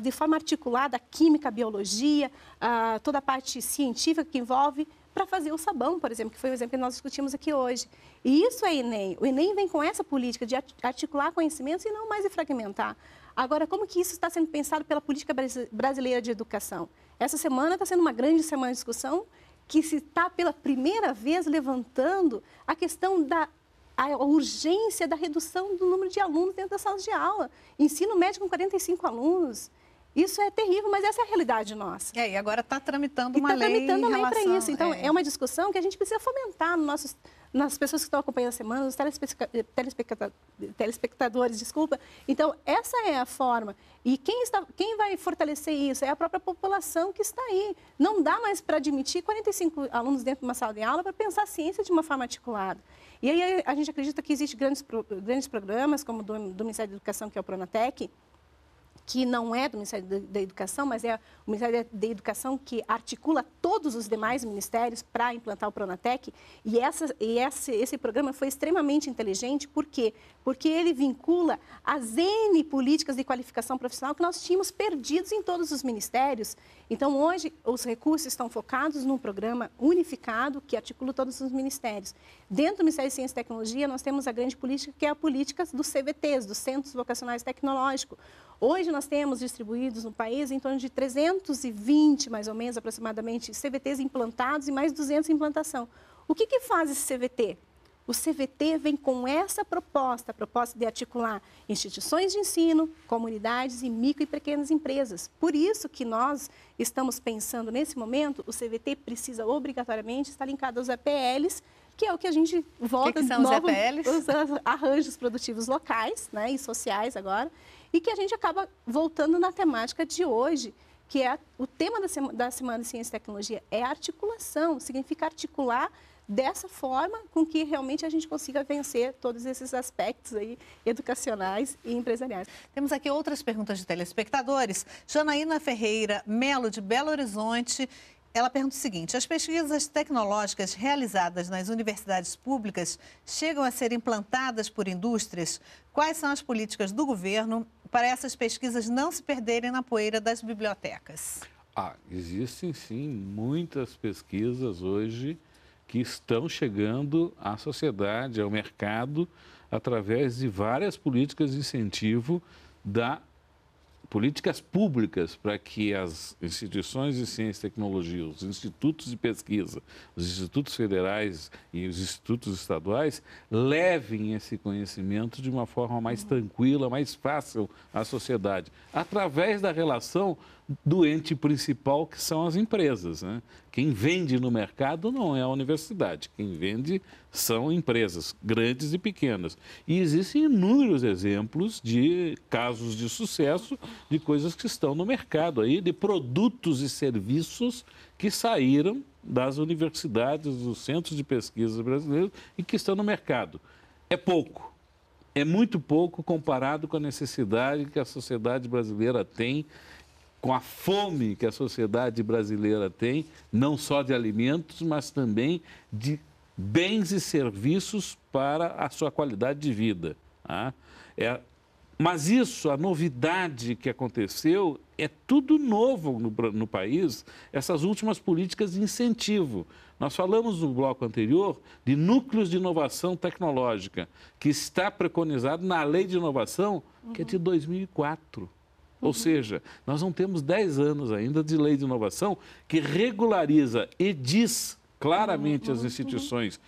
de forma articulada a química, a biologia, ah, toda a parte científica que envolve para fazer o sabão, por exemplo, que foi o exemplo que nós discutimos aqui hoje. E isso é Enem. O Enem vem com essa política de articular conhecimentos e não mais de fragmentar. Agora, como que isso está sendo pensado pela política brasileira de educação? Essa semana está sendo uma grande semana de discussão que se está pela primeira vez levantando a questão da a urgência da redução do número de alunos dentro das salas de aula. Ensino médio com 45 alunos. Isso é terrível, mas essa é a realidade nossa. É, e agora está tramitando uma tá lei. Está tramitando a lei para isso. Então, é. é. uma discussão que a gente precisa fomentar no nossos, nas pessoas que estão acompanhando a semana, nos telespectadores, telespectadores, desculpa. Então, essa é a forma. E quem, está, quem vai fortalecer isso é a própria população que está aí. Não dá mais para admitir 45 alunos dentro de uma sala de aula para pensar a ciência de uma forma articulada. E aí a gente acredita que existem grandes, grandes programas, como do, do Ministério da Educação, que é o Pronatec, que não é do Ministério da Educação, mas é o Ministério da Educação que articula todos os demais ministérios para implantar o Pronatec. E, essa, e esse, esse programa foi extremamente inteligente, por quê? Porque ele vincula as N políticas de qualificação profissional que nós tínhamos perdidos em todos os ministérios. Então, hoje, os recursos estão focados num programa unificado que articula todos os ministérios. Dentro do Ministério de Ciência e Tecnologia, nós temos a grande política, que é a política dos CVTs, dos Centros Vocacionais Tecnológicos. Hoje nós temos distribuídos no país em torno de 320, mais ou menos, aproximadamente, CVTs implantados e mais 200 em implantação. O que, que faz esse CVT? O CVT vem com essa proposta, a proposta de articular instituições de ensino, comunidades e micro e pequenas empresas. Por isso que nós estamos pensando nesse momento, o CVT precisa obrigatoriamente estar linkado aos APLs que é o que a gente volta... Que, que são novo, os Os arranjos produtivos locais né, e sociais agora, e que a gente acaba voltando na temática de hoje, que é o tema da, Semana, da Semana de Ciência e Tecnologia, é articulação, significa articular dessa forma com que realmente a gente consiga vencer todos esses aspectos aí educacionais e empresariais. Temos aqui outras perguntas de telespectadores. Janaína Ferreira Melo de Belo Horizonte ela pergunta o seguinte: as pesquisas tecnológicas realizadas nas universidades públicas chegam a ser implantadas por indústrias? Quais são as políticas do governo para essas pesquisas não se perderem na poeira das bibliotecas? Ah, existem sim muitas pesquisas hoje que estão chegando à sociedade, ao mercado, através de várias políticas de incentivo da políticas públicas para que as instituições de ciência e tecnologia, os institutos de pesquisa, os institutos federais e os institutos estaduais levem esse conhecimento de uma forma mais tranquila, mais fácil à sociedade, através da relação doente principal que são as empresas. Né? Quem vende no mercado não é a universidade, quem vende são empresas, grandes e pequenas. E existem inúmeros exemplos de casos de sucesso de coisas que estão no mercado aí, de produtos e serviços que saíram das universidades, dos centros de pesquisa brasileiros e que estão no mercado. É pouco, é muito pouco comparado com a necessidade que a sociedade brasileira tem com a fome que a sociedade brasileira tem, não só de alimentos, mas também de bens e serviços para a sua qualidade de vida. Tá? É, mas isso, a novidade que aconteceu, é tudo novo no, no país, essas últimas políticas de incentivo. Nós falamos no bloco anterior de núcleos de inovação tecnológica, que está preconizado na Lei de Inovação, que é de 2004. Uhum. Ou uhum. seja, nós não temos 10 anos ainda de lei de inovação que regulariza e diz claramente uhum, às uhum, instituições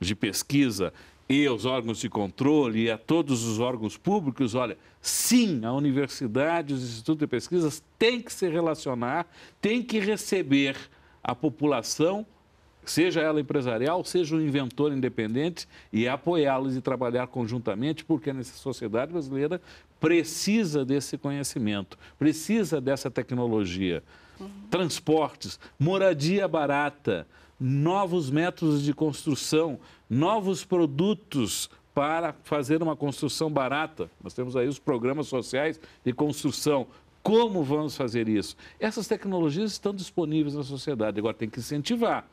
de pesquisa e aos órgãos de controle e a todos os órgãos públicos, olha, sim, a universidade, os institutos de pesquisas têm que se relacionar, têm que receber a população, seja ela empresarial, seja um inventor independente, e apoiá-los e trabalhar conjuntamente, porque é nessa sociedade brasileira precisa desse conhecimento, precisa dessa tecnologia. Transportes, moradia barata, novos métodos de construção, novos produtos para fazer uma construção barata. Nós temos aí os programas sociais de construção. Como vamos fazer isso? Essas tecnologias estão disponíveis na sociedade, agora tem que incentivar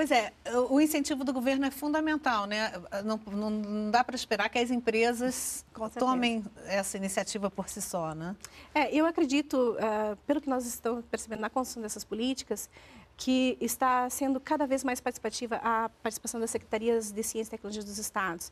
Pois é, o incentivo do governo é fundamental, né? Não, não, não dá para esperar que as empresas tomem essa iniciativa por si só, né? É, eu acredito, uh, pelo que nós estamos percebendo na construção dessas políticas, que está sendo cada vez mais participativa a participação das secretarias de ciência e tecnologia dos estados.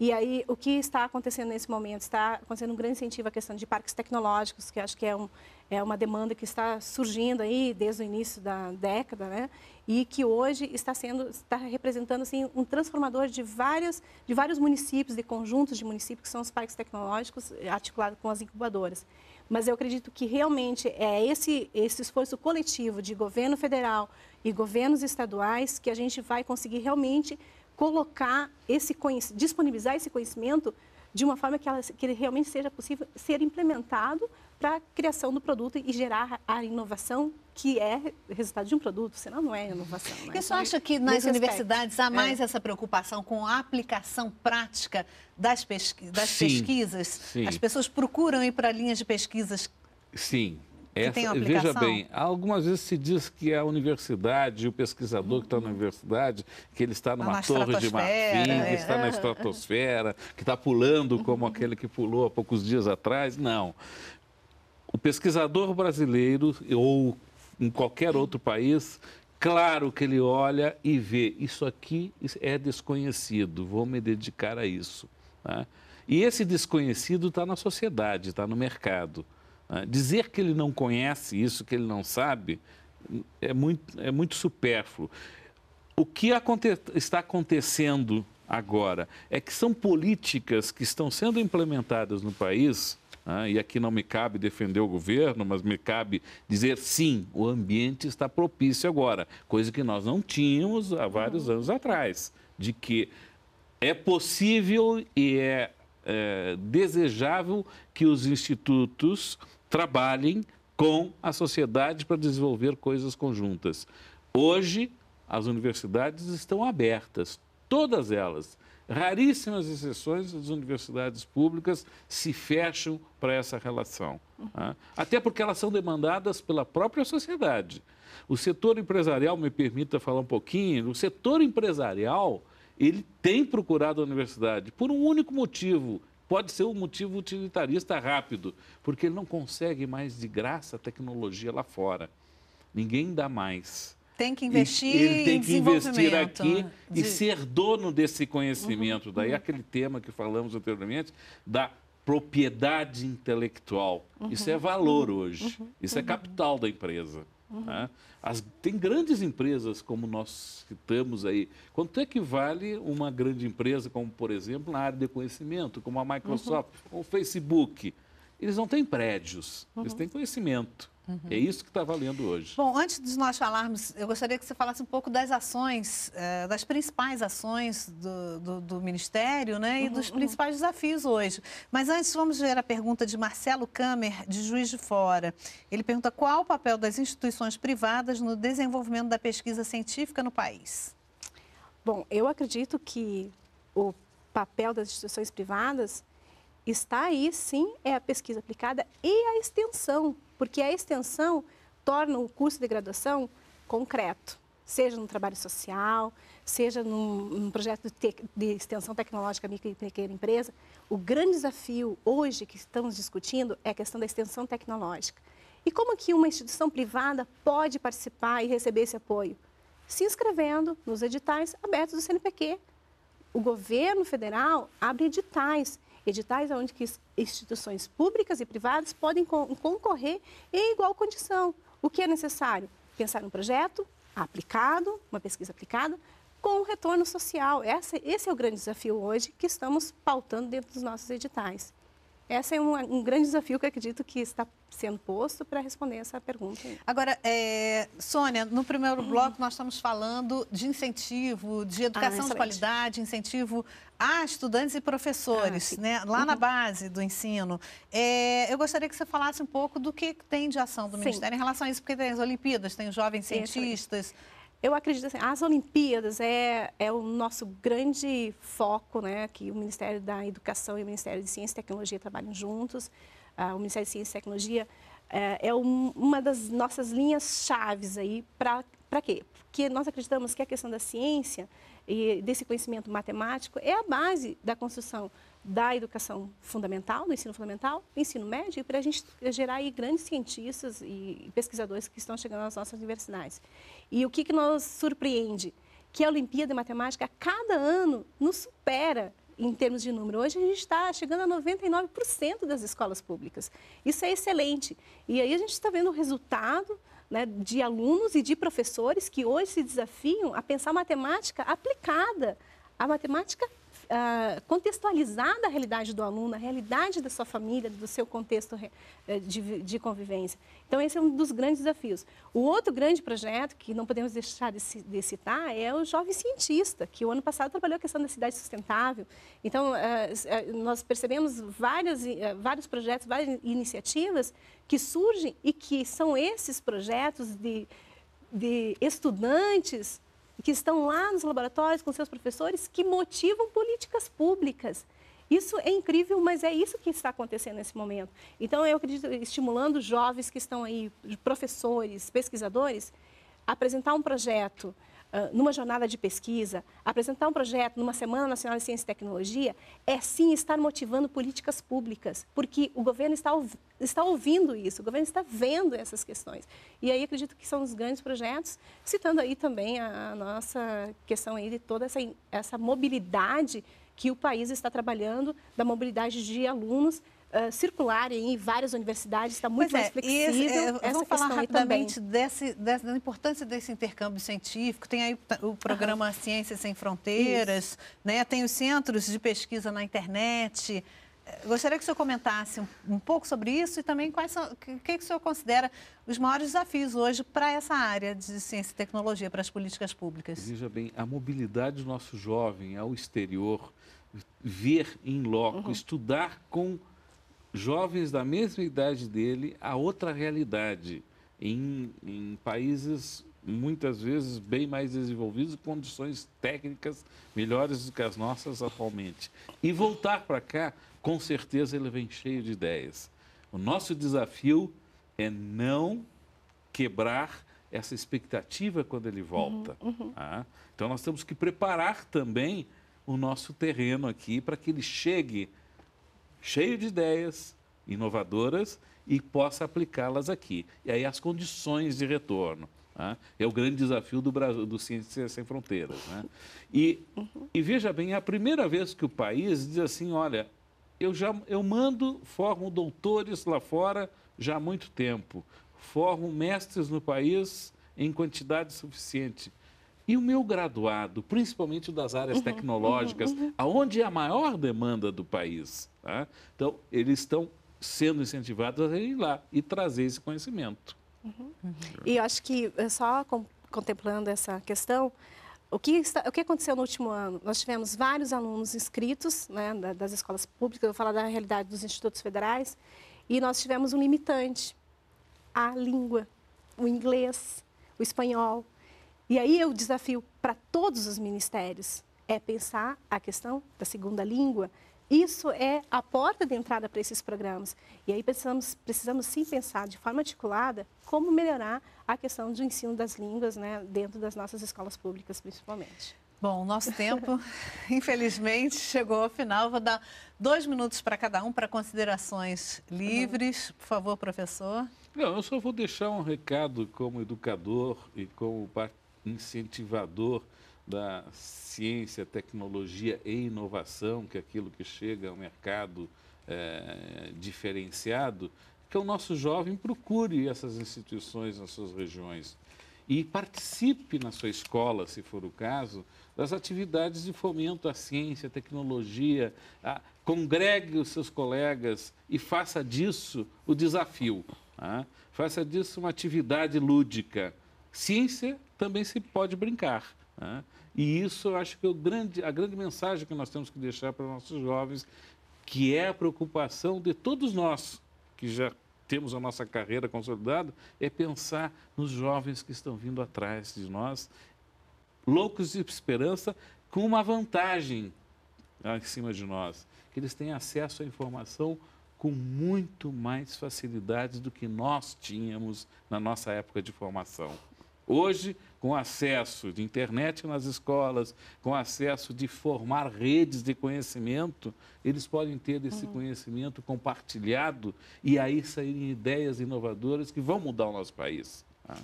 E aí, o que está acontecendo nesse momento? Está acontecendo um grande incentivo à questão de parques tecnológicos, que acho que é um, é uma demanda que está surgindo aí desde o início da década, né? E que hoje está sendo está representando assim um transformador de várias de vários municípios, de conjuntos de municípios que são os parques tecnológicos eh, articulado com as incubadoras. Mas eu acredito que realmente é esse esse esforço coletivo de governo federal e governos estaduais que a gente vai conseguir realmente colocar esse disponibilizar esse conhecimento de uma forma que, ela, que ele realmente seja possível ser implementado para a criação do produto e gerar a inovação que é resultado de um produto, senão não é inovação. Né? E você acha que nas universidades aspecto, há é. mais é. essa preocupação com a aplicação prática das, pesqui das sim, pesquisas? Sim. As pessoas procuram ir para linhas de pesquisas Sim. Essa, veja bem, algumas vezes se diz que a universidade, o pesquisador uhum. que está na hum. universidade, que ele está numa torre de marfim, é. que está na estratosfera, que está pulando como uhum. aquele que pulou há poucos dias atrás. Não. O pesquisador brasileiro ou em qualquer outro país, claro que ele olha e vê: isso aqui é desconhecido, vou me dedicar a isso. Né? E esse desconhecido está na sociedade, está no mercado. Né? Dizer que ele não conhece isso, que ele não sabe, é muito, é muito supérfluo. O que aconte está acontecendo agora é que são políticas que estão sendo implementadas no país ah, e aqui não me cabe defender o governo, mas me cabe dizer sim, o ambiente está propício agora, coisa que nós não tínhamos há vários uhum. anos atrás, de que é possível e é, é desejável que os institutos trabalhem com a sociedade para desenvolver coisas conjuntas. Hoje, as universidades estão abertas, todas elas raríssimas exceções, as universidades públicas se fecham para essa relação. Né? Até porque elas são demandadas pela própria sociedade. O setor empresarial, me permita falar um pouquinho, o setor empresarial, ele tem procurado a universidade por um único motivo, pode ser um motivo utilitarista rápido, porque ele não consegue mais de graça a tecnologia lá fora. Ninguém dá mais. Tem que investir né? e, Ele tem que investir aqui de... e ser dono desse conhecimento. Uhum, Daí aquele tema que falamos anteriormente da propriedade intelectual. Uhum, Isso é valor uhum. hoje. Uhum. Isso é uhum. capital da empresa. Né? As, tem grandes empresas como nós citamos aí. Quanto é que vale uma grande empresa, como por exemplo na área de conhecimento, como a Microsoft, ou o Facebook? Eles não têm prédios, eles têm conhecimento. É uhum. É isso que está valendo hoje. Bom, antes de nós falarmos, eu gostaria que você falasse um pouco das ações, eh, das principais ações do, do, do Ministério né, e uhum, dos uhum. principais uhum. desafios hoje. Mas antes, vamos ver a pergunta de Marcelo Kammer, de Juiz de Fora. Ele pergunta qual o papel das instituições privadas no desenvolvimento da pesquisa científica no país. Bom, eu acredito que o papel das instituições privadas está aí sim é a pesquisa aplicada e a extensão, porque a extensão torna o curso de graduação concreto, seja no trabalho social, seja num, num projeto de, te, de, extensão tecnológica micro e pequena empresa. O grande desafio hoje que estamos discutindo é a questão da extensão tecnológica. E como que uma instituição privada pode participar e receber esse apoio? Se inscrevendo nos editais abertos do CNPq. O governo federal abre editais editais onde que instituições públicas e privadas podem concorrer em igual condição. O que é necessário? Pensar um projeto aplicado, uma pesquisa aplicada, com retorno social. esse é o grande desafio hoje que estamos pautando dentro dos nossos editais. Esse é um, um grande desafio que acredito que está sendo posto para responder essa pergunta. Agora, é, Sônia, no primeiro bloco nós estamos falando de incentivo, de ah, educação ah, de qualidade, incentivo a estudantes e professores, ah, né? lá uhum. na base do ensino. É, eu gostaria que você falasse um pouco do que tem de ação do Ministério em relação a isso, porque tem as Olimpíadas, tem os jovens é cientistas, Excelente. Eu acredito assim, as Olimpíadas é, é o nosso grande foco, né? Que o Ministério da Educação e o Ministério de Ciência e Tecnologia trabalham juntos. Ah, o Ministério de Ciência e Tecnologia é, é um, uma das nossas linhas chaves aí para para quê? Porque nós acreditamos que a questão da ciência e desse conhecimento matemático é a base da construção da educação fundamental, do ensino fundamental, do ensino médio, para a gente gerar aí grandes cientistas e pesquisadores que estão chegando às nossas universidades. E o que, que nos surpreende? Que a Olimpíada de Matemática, a cada ano, nos supera em termos de número. Hoje a gente está chegando a 99% das escolas públicas. Isso é excelente. E aí a gente está vendo o resultado né, de alunos e de professores que hoje se desafiam a pensar matemática aplicada, a matemática ah, contextualizada a realidade do aluno, a realidade da sua família, do seu contexto eh, de, de, convivência. Então, esse é um dos grandes desafios. O outro grande projeto, que não podemos deixar de, de citar, é o Jovem Cientista, que o ano passado trabalhou a questão da cidade sustentável. Então, uh, nós percebemos várias, uh, vários projetos, várias iniciativas que surgem e que são esses projetos de, de estudantes que estão lá nos laboratórios com seus professores, que motivam políticas públicas. Isso é incrível, mas é isso que está acontecendo nesse momento. Então, eu acredito, estimulando jovens que estão aí, professores, pesquisadores, a apresentar um projeto uh, numa jornada de pesquisa, apresentar um projeto numa Semana Nacional de Ciência e Tecnologia, é sim estar motivando políticas públicas, porque o governo está está ouvindo isso, o governo está vendo essas questões. E aí acredito que são os grandes projetos, citando aí também a, a nossa questão aí de toda essa, essa mobilidade que o país está trabalhando, da mobilidade de alunos Uh, circular em várias universidades, está muito pois é, mais flexível. é, essa vamos falar rapidamente desse, desse, da importância desse intercâmbio científico. Tem aí o programa uhum. Ciências Sem Fronteiras, né? tem os centros de pesquisa na internet. Gostaria que o senhor comentasse um, pouco sobre isso e também quais são, o que, que o senhor considera os maiores desafios hoje para essa área de ciência e tecnologia, para as políticas públicas. Veja bem, a mobilidade do nosso jovem ao exterior, ver em loco, uhum. estudar com jovens da mesma idade dele a outra realidade, em, em países muitas vezes bem mais desenvolvidos, condições técnicas melhores do que as nossas atualmente. E voltar para cá, com certeza ele vem cheio de ideias. O nosso desafio é não quebrar essa expectativa quando ele volta. Uhum, uhum. Tá? Então nós temos que preparar também o nosso terreno aqui para que ele chegue cheio de ideias inovadoras e possa aplicá-las aqui. E aí as condições de retorno. Né? É o grande desafio do, Brasil, do Ciência Sem Fronteiras. Né? E, uhum. e veja bem, é a primeira vez que o país diz assim, olha, eu, já, eu mando, formo doutores lá fora já há muito tempo, formo mestres no país em quantidade suficiente. E o meu graduado, principalmente das áreas uhum, tecnológicas, uhum, uhum. aonde é a maior demanda do país. Tá? Então, eles estão sendo incentivados a ir lá e trazer esse conhecimento. Uhum. Uhum. E eu acho que eh, só contemplando essa questão, o que, está, o que aconteceu no último ano? Nós tivemos vários alunos inscritos né, das escolas públicas, vou falar da realidade dos institutos federais, e nós tivemos um limitante, a língua, o inglês, o espanhol. E aí o desafio para todos os ministérios é pensar a questão da segunda língua, isso é a porta de entrada para esses programas. E aí precisamos, precisamos sim pensar de forma articulada como melhorar a questão do ensino das línguas né, dentro das nossas escolas públicas, principalmente. Bom, nosso tempo, infelizmente, chegou ao final. Vou dar dois minutos para cada um para considerações livres. Por favor, professor. Não, eu só vou deixar um recado como educador e como incentivador da ciência, tecnologia e inovação, que é aquilo que chega ao mercado é, diferenciado, que o nosso jovem procure essas instituições nas suas regiões e participe na sua escola, se for o caso, das atividades de fomento à ciência, à tecnologia, a... congregue os seus colegas e faça disso o desafio. Tá? Faça disso uma atividade lúdica. Ciência também se pode brincar. Tá? E isso eu acho que é grande, a grande mensagem que nós temos que deixar para nossos jovens, que é a preocupação de todos nós que já temos a nossa carreira consolidada, é pensar nos jovens que estão vindo atrás de nós, loucos de esperança, com uma vantagem em cima de nós, que eles têm acesso à informação com muito mais facilidade do que nós tínhamos na nossa época de formação. Hoje, com acesso de internet nas escolas, com acesso de formar redes de conhecimento, eles podem ter desse uhum. conhecimento compartilhado e aí saírem ideias inovadoras que vão mudar o nosso país. Tá?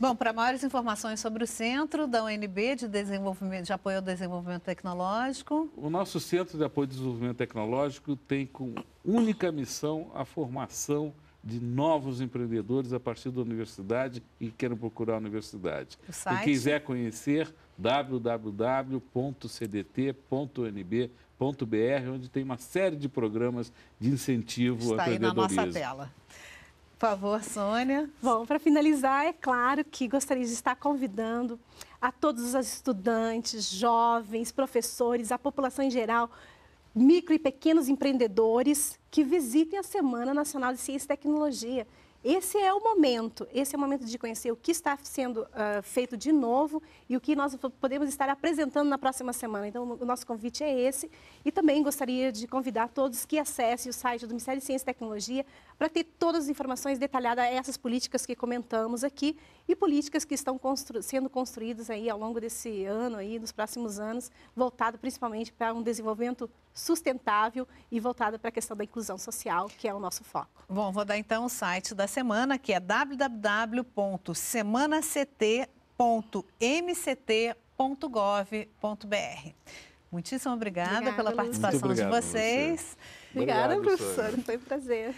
Bom, para maiores informações sobre o centro da UNB de, desenvolvimento, de apoio ao desenvolvimento tecnológico. O nosso centro de apoio ao desenvolvimento tecnológico tem como única missão a formação de novos empreendedores a partir da universidade e querem queiram procurar a universidade. O site... quiser conhecer, www.cdt.unb.br, onde tem uma série de programas de incentivo Está ao empreendedorismo. Está aí na nossa tela. Por favor, Sônia. Bom, para finalizar, é claro que gostaria de estar convidando a todos os estudantes, jovens, professores, a população em geral, micro e pequenos empreendedores que visitem a Semana Nacional de Ciência e Tecnologia. Esse é o momento, esse é o momento de conhecer o que está sendo uh, feito de novo e o que nós podemos estar apresentando na próxima semana. Então, o nosso convite é esse. E também gostaria de convidar todos que acessem o site do Ministério de Ciência e Tecnologia, para ter todas as informações detalhadas a é essas políticas que comentamos aqui e políticas que estão constru sendo construídas aí ao longo desse ano aí, nos próximos anos, voltado principalmente para um desenvolvimento sustentável e voltado para a questão da inclusão social, que é o nosso foco. Bom, vou dar então o site da semana, que é www.semanact.mct.gov.br. Muitíssimo obrigada, obrigada pela participação obrigado, de vocês. Você. Obrigada, obrigada professora. Foi um prazer.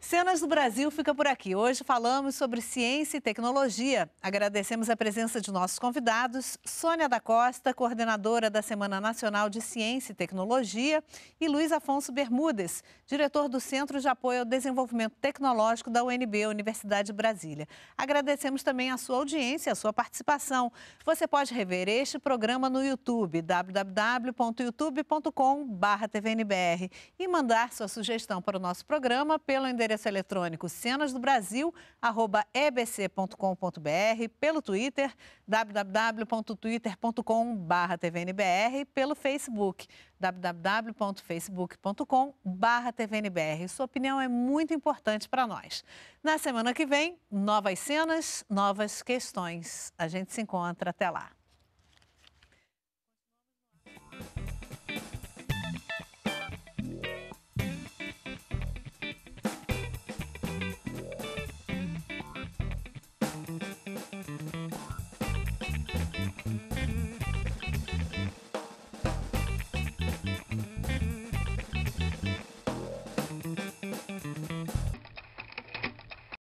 Cenas do Brasil fica por aqui. Hoje falamos sobre ciência e tecnologia. Agradecemos a presença de nossos convidados, Sônia da Costa, coordenadora da Semana Nacional de Ciência e Tecnologia, e Luiz Afonso Bermudes, diretor do Centro de Apoio ao Desenvolvimento Tecnológico da UNB, Universidade de Brasília. Agradecemos também a sua audiência, a sua participação. Você pode rever este programa no YouTube, www.youtube.com.br e mandar sua sugestão para o nosso programa pelo endereço endereço eletrônico cenasdobrasil@ebc.com.br, pelo Twitter www.twitter.com/tvnbr, pelo Facebook www.facebook.com/tvnbr. Sua opinião é muito importante para nós. Na semana que vem, novas cenas, novas questões. A gente se encontra até lá.